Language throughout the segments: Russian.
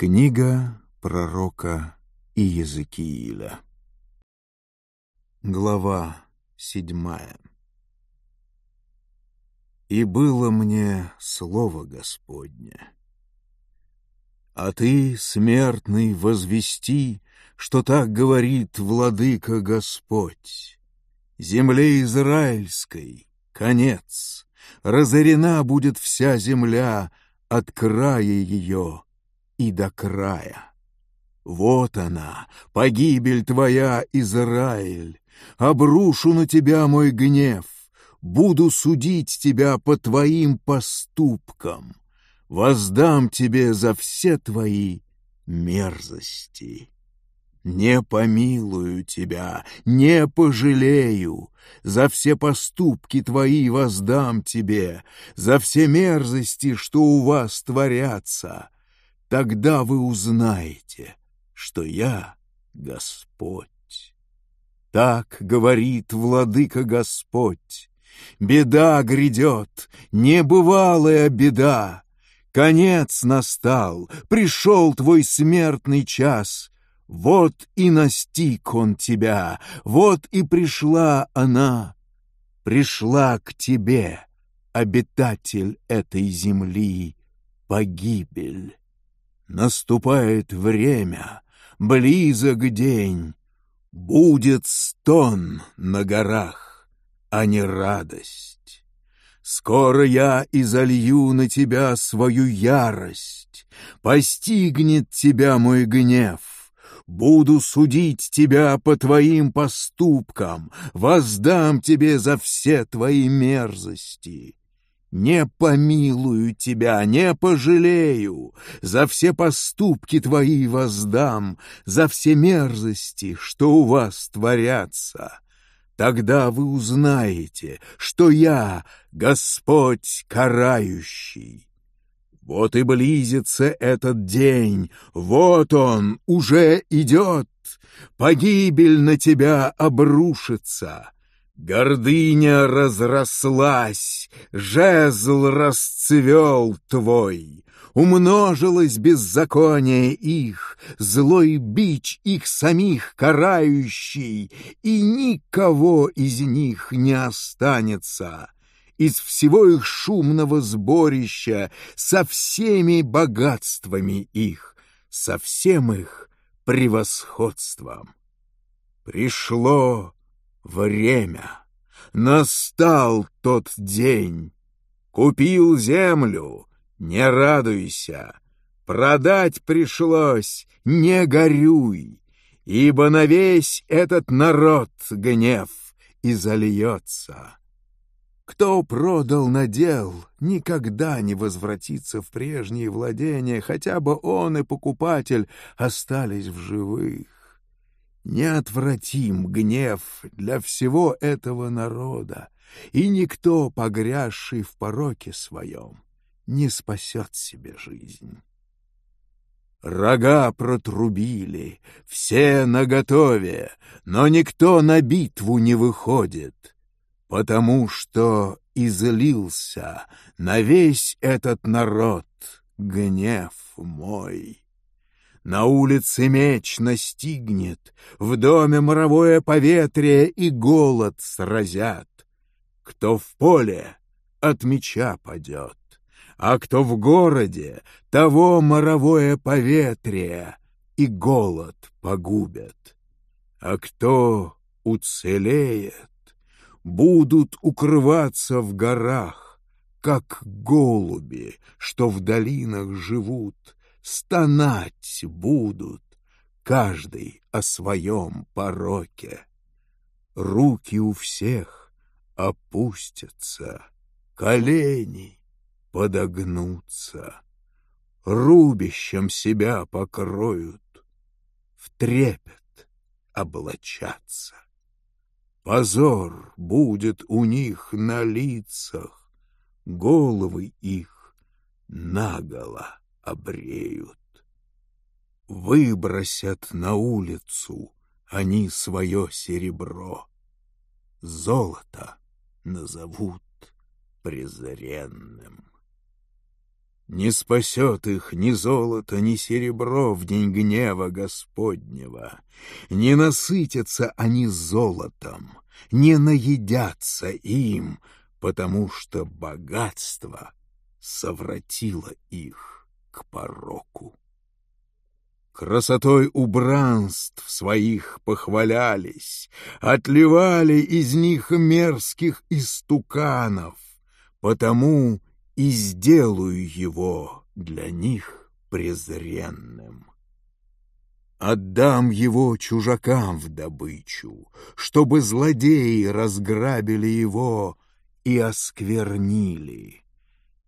Книга пророка Иезекииля. Глава седьмая. «И было мне слово Господне. А ты, смертный, возвести, что так говорит Владыка Господь. Земле Израильской конец, разорена будет вся земля от края ее» и до края. Вот она, погибель твоя, Израиль! Обрушу на тебя мой гнев, буду судить тебя по твоим поступкам, воздам тебе за все твои мерзости. Не помилую тебя, не пожалею, за все поступки твои воздам тебе, за все мерзости, что у вас творятся» Тогда вы узнаете, что я Господь. Так говорит Владыка Господь. Беда грядет, небывалая беда. Конец настал, пришел твой смертный час. Вот и настиг он тебя, вот и пришла она. Пришла к тебе, обитатель этой земли, погибель. Наступает время, близок день, Будет стон на горах, а не радость. Скоро я изолью на тебя свою ярость, Постигнет тебя мой гнев. Буду судить тебя по твоим поступкам, Воздам тебе за все твои мерзости. Не помилую тебя, не пожалею, За все поступки твои воздам, За все мерзости, что у вас творятся. Тогда вы узнаете, что я Господь карающий. Вот и близится этот день, вот он уже идет, Погибель на тебя обрушится. Гордыня разрослась, жезл расцвел твой, Умножилось беззаконие их, Злой бич их самих карающий, И никого из них не останется. Из всего их шумного сборища Со всеми богатствами их, Со всем их превосходством. Пришло время. Настал тот день. Купил землю, не радуйся. Продать пришлось, не горюй, ибо на весь этот народ гнев и зальется. Кто продал надел, никогда не возвратится в прежние владения, хотя бы он и покупатель остались в живых неотвратим гнев для всего этого народа, и никто, погрязший в пороке своем, не спасет себе жизнь. Рога протрубили, все наготове, но никто на битву не выходит, потому что излился на весь этот народ гнев мой. На улице меч настигнет, В доме моровое поветрие И голод сразят. Кто в поле, от меча падет, А кто в городе, того моровое поветрие И голод погубят. А кто уцелеет, будут укрываться в горах, как голуби, что в долинах живут, стонать будут, каждый о своем пороке. Руки у всех опустятся, колени подогнутся, рубищем себя покроют, в трепет облачатся. Позор будет у них на лицах, головы их наголо обреют. Выбросят на улицу они свое серебро. Золото назовут презренным. Не спасет их ни золото, ни серебро в день гнева Господнего. Не насытятся они золотом, не наедятся им, потому что богатство совратило их к пороку. Красотой убранств своих похвалялись, Отливали из них мерзких истуканов, Потому и сделаю его для них презренным. Отдам его чужакам в добычу, Чтобы злодеи разграбили его и осквернили.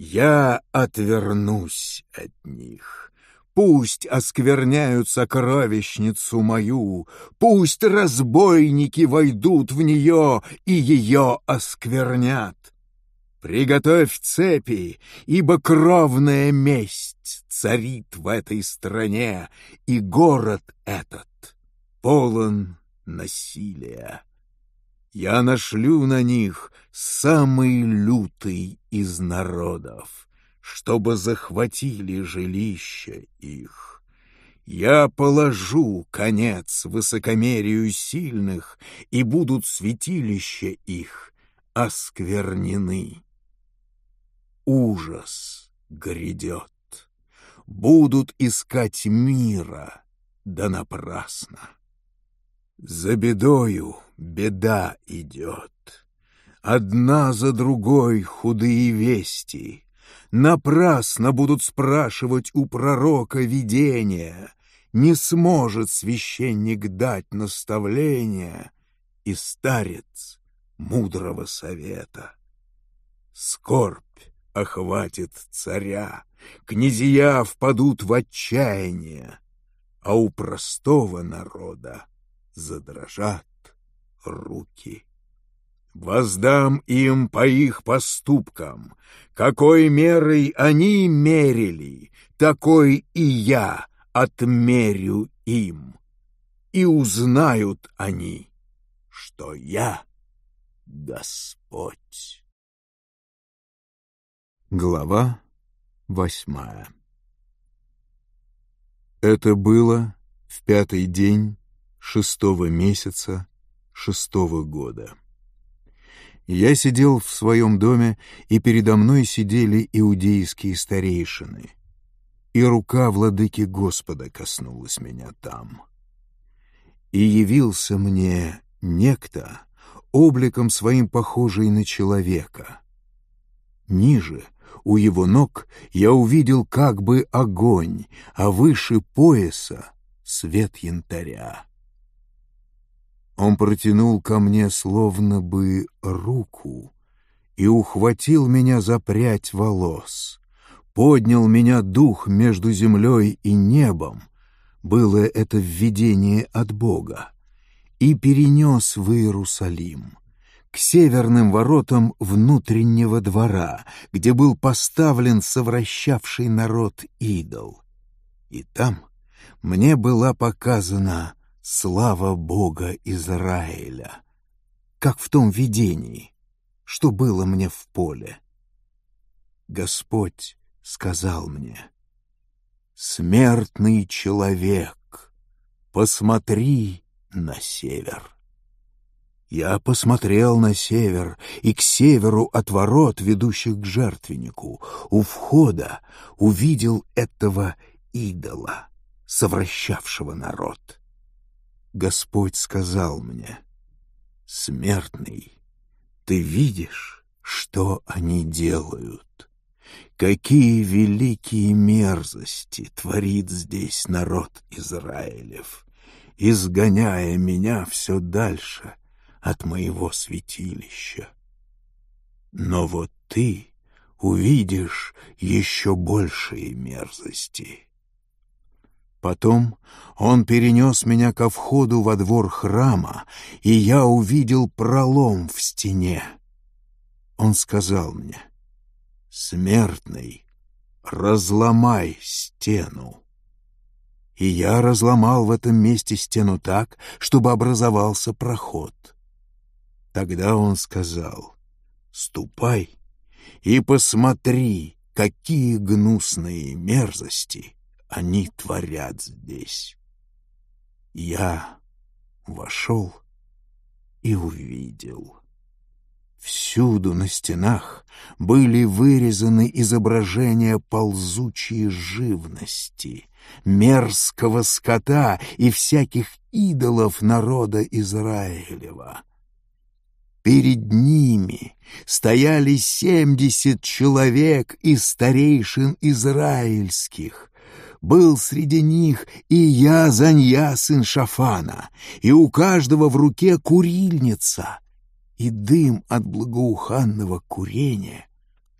Я отвернусь от них. Пусть оскверняют сокровищницу мою, пусть разбойники войдут в нее и ее осквернят. Приготовь цепи, ибо кровная месть царит в этой стране, и город этот полон насилия. Я нашлю на них самый лютый из народов, чтобы захватили жилища их. Я положу конец высокомерию сильных, и будут святилища их осквернены. Ужас грядет. Будут искать мира, да напрасно. За бедою беда идет. Одна за другой худые вести. Напрасно будут спрашивать у пророка видения. Не сможет священник дать наставления, и старец мудрого совета. Скорбь охватит царя, князья впадут в отчаяние, а у простого народа задрожат руки. Воздам им по их поступкам, какой мерой они мерили, такой и я отмерю им. И узнают они, что я Господь. Глава восьмая Это было в пятый день шестого месяца шестого года. Я сидел в своем доме, и передо мной сидели иудейские старейшины, и рука владыки Господа коснулась меня там. И явился мне некто, обликом своим похожий на человека. Ниже, у его ног, я увидел как бы огонь, а выше пояса — свет янтаря. Он протянул ко мне словно бы руку и ухватил меня за прядь волос, поднял меня дух между землей и небом, было это введение от Бога, и перенес в Иерусалим, к северным воротам внутреннего двора, где был поставлен совращавший народ идол. И там мне была показана «Слава Бога Израиля!» Как в том видении, что было мне в поле. Господь сказал мне, «Смертный человек, посмотри на север». Я посмотрел на север и к северу от ворот, ведущих к жертвеннику, у входа увидел этого идола, совращавшего народ. Господь сказал мне, «Смертный, ты видишь, что они делают? Какие великие мерзости творит здесь народ Израилев, изгоняя меня все дальше от моего святилища? Но вот ты увидишь еще большие мерзости» Потом он перенес меня ко входу во двор храма, и я увидел пролом в стене. Он сказал мне, «Смертный, разломай стену». И я разломал в этом месте стену так, чтобы образовался проход. Тогда он сказал, «Ступай и посмотри, какие гнусные мерзости» они творят здесь. Я вошел и увидел. Всюду на стенах были вырезаны изображения ползучей живности, мерзкого скота и всяких идолов народа Израилева. Перед ними стояли семьдесят человек из старейшин израильских, был среди них и я, Занья, сын Шафана, и у каждого в руке курильница, и дым от благоуханного курения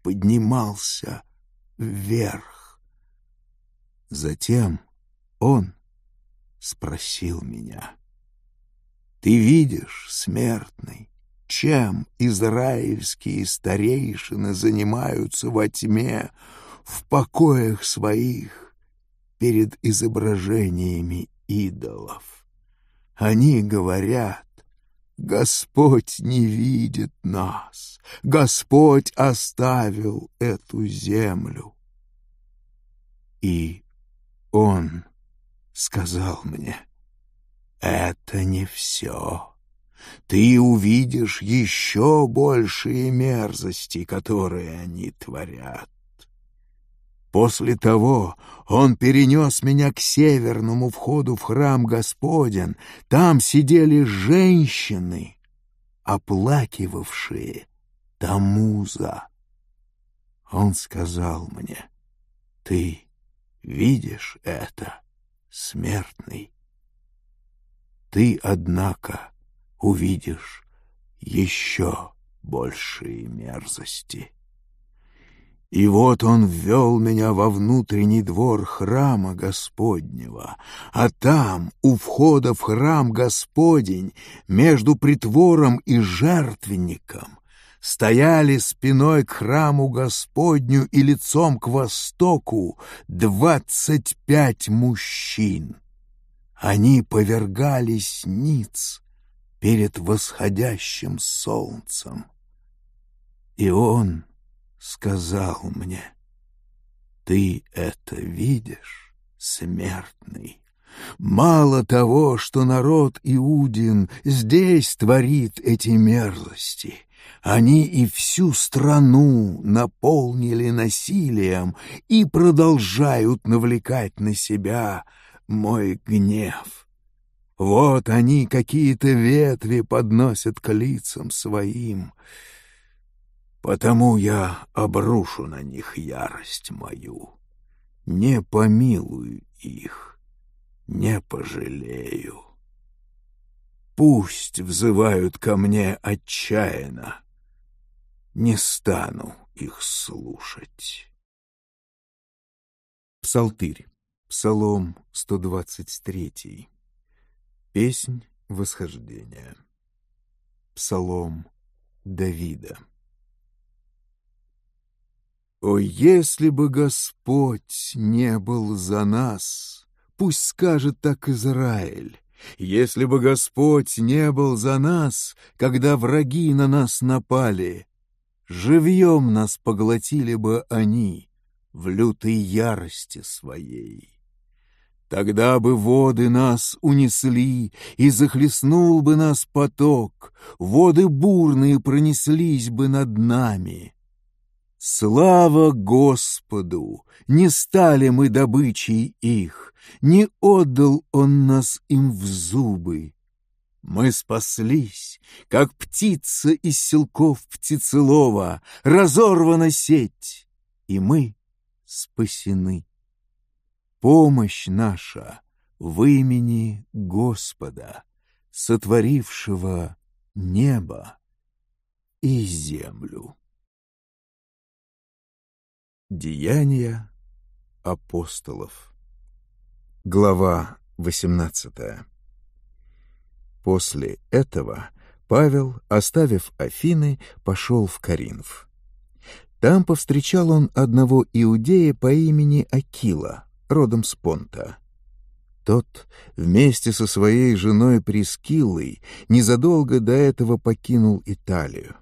поднимался вверх. Затем он спросил меня, «Ты видишь, смертный, чем израильские старейшины занимаются во тьме, в покоях своих?» перед изображениями идолов. Они говорят, Господь не видит нас, Господь оставил эту землю. И Он сказал мне, это не все. Ты увидишь еще большие мерзости, которые они творят. После того он перенес меня к северному входу в храм Господен. Там сидели женщины, оплакивавшие Тамуза. Он сказал мне, «Ты видишь это, смертный? Ты, однако, увидишь еще большие мерзости». И вот он ввел меня во внутренний двор храма Господнего, а там, у входа в храм Господень, между притвором и жертвенником, стояли спиной к храму Господню и лицом к востоку двадцать пять мужчин. Они повергались ниц перед восходящим солнцем. И он сказал мне, «Ты это видишь, смертный?» Мало того, что народ Иудин здесь творит эти мерзости, они и всю страну наполнили насилием и продолжают навлекать на себя мой гнев. Вот они какие-то ветви подносят к лицам своим — Потому я обрушу на них ярость мою. Не помилую их, не пожалею. Пусть взывают ко мне отчаянно. Не стану их слушать. Псалтырь. Псалом 123. Песнь восхождения. Псалом Давида. О, если бы Господь не был за нас, пусть скажет так Израиль. Если бы Господь не был за нас, когда враги на нас напали, живьем нас поглотили бы они в лютой ярости своей. Тогда бы воды нас унесли, и захлестнул бы нас поток, воды бурные пронеслись бы над нами. Слава Господу! Не стали мы добычей их, не отдал Он нас им в зубы. Мы спаслись, как птица из селков птицелова, разорвана сеть, и мы спасены. Помощь наша в имени Господа, сотворившего небо и землю. Деяния апостолов. Глава 18. После этого Павел, оставив Афины, пошел в Коринф. Там повстречал он одного иудея по имени Акила, родом с Понта. Тот вместе со своей женой Прескилой незадолго до этого покинул Италию.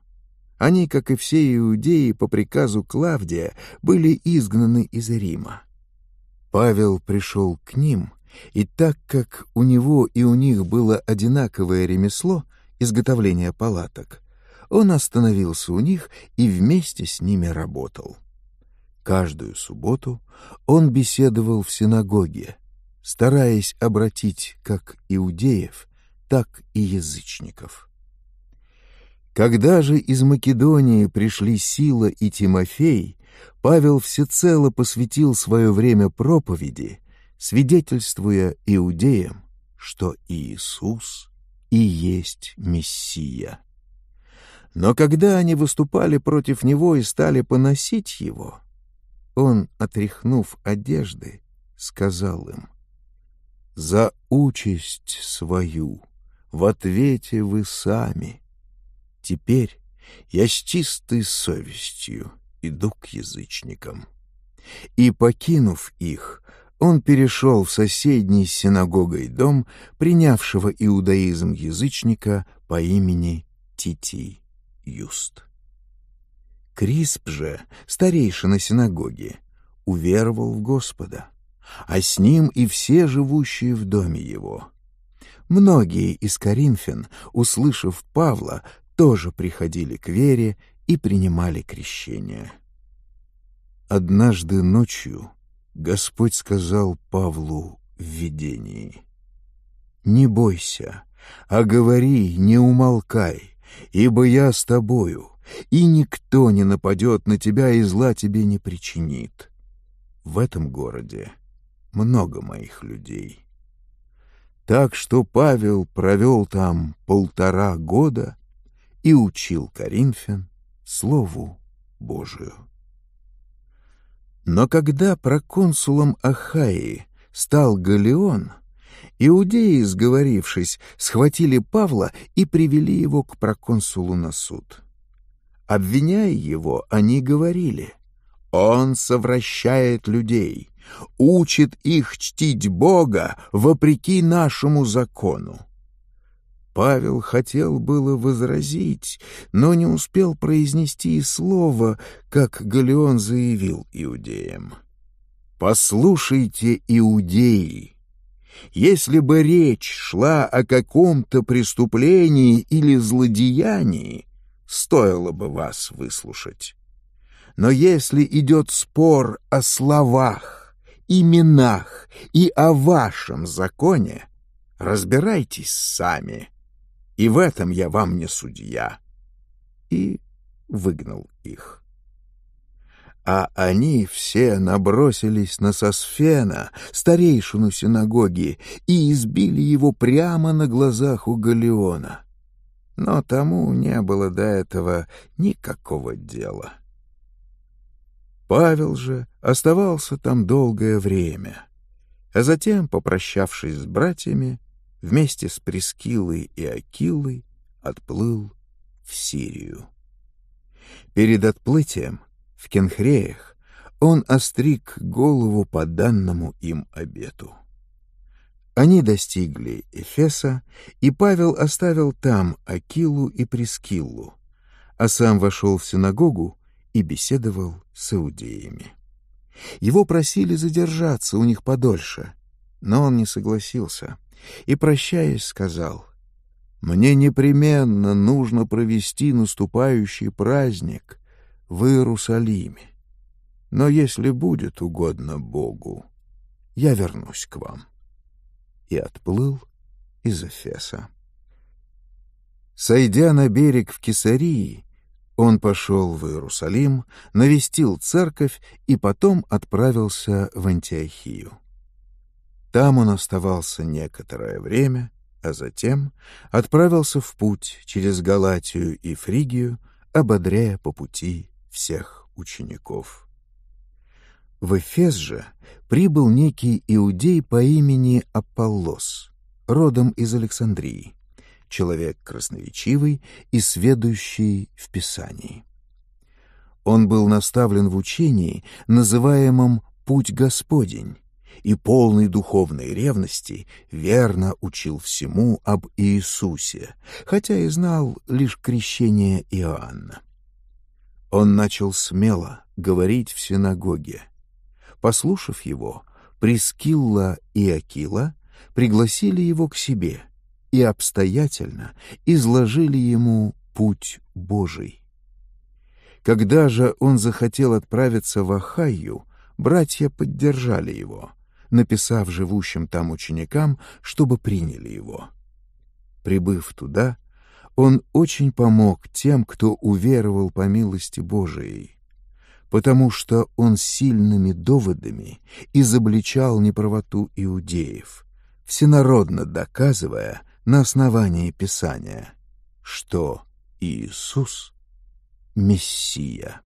Они, как и все иудеи, по приказу Клавдия были изгнаны из Рима. Павел пришел к ним, и так как у него и у них было одинаковое ремесло, изготовление палаток, он остановился у них и вместе с ними работал. Каждую субботу он беседовал в синагоге, стараясь обратить как иудеев, так и язычников. Когда же из Македонии пришли Сила и Тимофей, Павел всецело посвятил свое время проповеди, свидетельствуя иудеям, что Иисус и есть Мессия. Но когда они выступали против него и стали поносить его, он, отряхнув одежды, сказал им, «За участь свою в ответе вы сами» Теперь я с чистой совестью иду к язычникам. И, покинув их, он перешел в соседний с синагогой дом, принявшего иудаизм язычника по имени Титий Юст. Крисп же, старейшина синагоги, уверовал в Господа, а с ним и все живущие в доме его. Многие из коринфян, услышав Павла, тоже приходили к вере и принимали крещение. Однажды ночью Господь сказал Павлу в видении, «Не бойся, а говори, не умолкай, ибо я с тобою, и никто не нападет на тебя и зла тебе не причинит. В этом городе много моих людей». Так что Павел провел там полтора года и учил Коринфян Слову Божию. Но когда проконсулом Ахаи стал Галион, иудеи, сговорившись, схватили Павла и привели его к проконсулу на суд. Обвиняя его, они говорили, «Он совращает людей, учит их чтить Бога вопреки нашему закону. Павел хотел было возразить, но не успел произнести и слова, как Галеон заявил иудеям. «Послушайте, иудеи, если бы речь шла о каком-то преступлении или злодеянии, стоило бы вас выслушать. Но если идет спор о словах, именах и о вашем законе, разбирайтесь сами» и в этом я вам не судья». И выгнал их. А они все набросились на Сосфена, старейшину синагоги, и избили его прямо на глазах у Галеона. Но тому не было до этого никакого дела. Павел же оставался там долгое время, а затем, попрощавшись с братьями, вместе с Прескилой и Акилой отплыл в Сирию. Перед отплытием в Кенхреях он остриг голову по данному им обету. Они достигли Эфеса, и Павел оставил там Акилу и Прескиллу, а сам вошел в синагогу и беседовал с иудеями. Его просили задержаться у них подольше, но он не согласился — и, прощаясь, сказал, «Мне непременно нужно провести наступающий праздник в Иерусалиме, но если будет угодно Богу, я вернусь к вам». И отплыл из Эфеса. Сойдя на берег в Кесарии, он пошел в Иерусалим, навестил церковь и потом отправился в Антиохию. Там он оставался некоторое время, а затем отправился в путь через Галатию и Фригию, ободряя по пути всех учеников. В Эфес же прибыл некий иудей по имени Аполлос, родом из Александрии, человек красноречивый и сведущий в Писании. Он был наставлен в учении, называемом «Путь Господень», и полный духовной ревности верно учил всему об Иисусе, хотя и знал лишь крещение Иоанна. Он начал смело говорить в синагоге. Послушав его, Прескилла и Акила пригласили его к себе и обстоятельно изложили ему путь Божий. Когда же он захотел отправиться в Ахайю, братья поддержали его — написав живущим там ученикам, чтобы приняли его. Прибыв туда, он очень помог тем, кто уверовал по милости Божией, потому что он сильными доводами изобличал неправоту иудеев, всенародно доказывая на основании Писания, что Иисус — Мессия.